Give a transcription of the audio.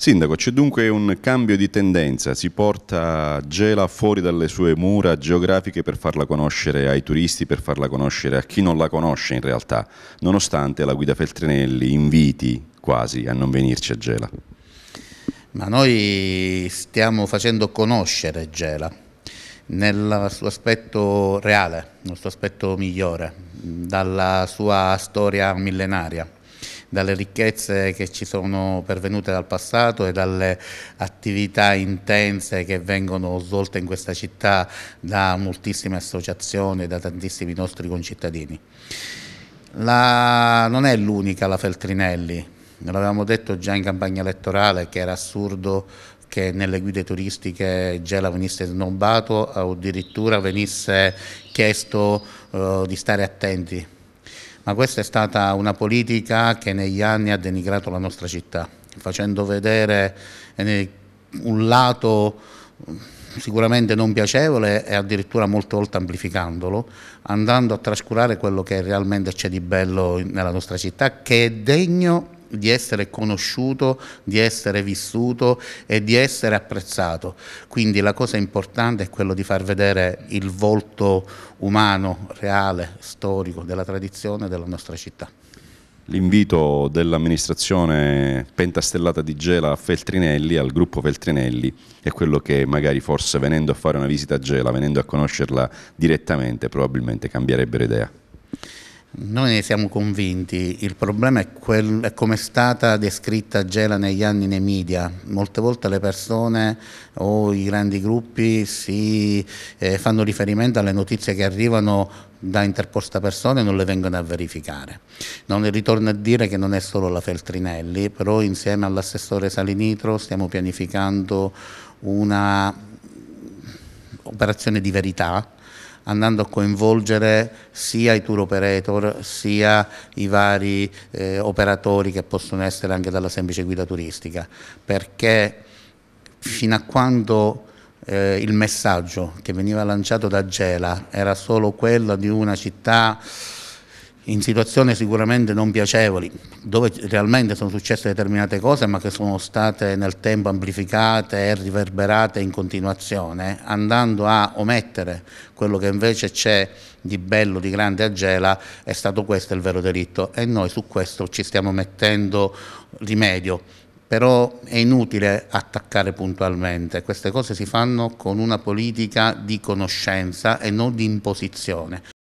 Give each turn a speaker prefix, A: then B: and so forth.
A: Sindaco, c'è dunque un cambio di tendenza, si porta Gela fuori dalle sue mura geografiche per farla conoscere ai turisti, per farla conoscere a chi non la conosce in realtà, nonostante la guida Feltrinelli inviti quasi a non venirci a Gela. Ma noi stiamo facendo conoscere Gela
B: nel suo aspetto reale, nel suo aspetto migliore, dalla sua storia millenaria dalle ricchezze che ci sono pervenute dal passato e dalle attività intense che vengono svolte in questa città da moltissime associazioni e da tantissimi nostri concittadini. La, non è l'unica la Feltrinelli, l'avevamo detto già in campagna elettorale che era assurdo che nelle guide turistiche Gela venisse snobbato o addirittura venisse chiesto eh, di stare attenti ma questa è stata una politica che negli anni ha denigrato la nostra città, facendo vedere eh, un lato mm, sicuramente non piacevole e addirittura molte volte amplificandolo, andando a trascurare quello che realmente c'è di bello nella nostra città, che è degno di essere conosciuto, di essere vissuto e di essere apprezzato. Quindi la cosa importante è quello di far vedere il volto umano, reale, storico della tradizione della nostra città.
A: L'invito dell'amministrazione pentastellata di Gela a Feltrinelli, al gruppo Feltrinelli, è quello che magari forse venendo a fare una visita a Gela, venendo a conoscerla direttamente, probabilmente cambierebbero idea.
B: Noi ne siamo convinti, il problema è, quel, è come è stata descritta Gela negli anni nei media, molte volte le persone o i grandi gruppi si eh, fanno riferimento alle notizie che arrivano da interposta persone e non le vengono a verificare. Non ritorno a dire che non è solo la Feltrinelli, però insieme all'assessore Salinitro stiamo pianificando una operazione di verità andando a coinvolgere sia i tour operator sia i vari eh, operatori che possono essere anche dalla semplice guida turistica, perché fino a quando eh, il messaggio che veniva lanciato da Gela era solo quello di una città in situazioni sicuramente non piacevoli, dove realmente sono successe determinate cose ma che sono state nel tempo amplificate e riverberate in continuazione, andando a omettere quello che invece c'è di bello, di grande a Gela, è stato questo il vero delitto e noi su questo ci stiamo mettendo rimedio. Però è inutile attaccare puntualmente, queste cose si fanno con una politica di conoscenza e non di imposizione.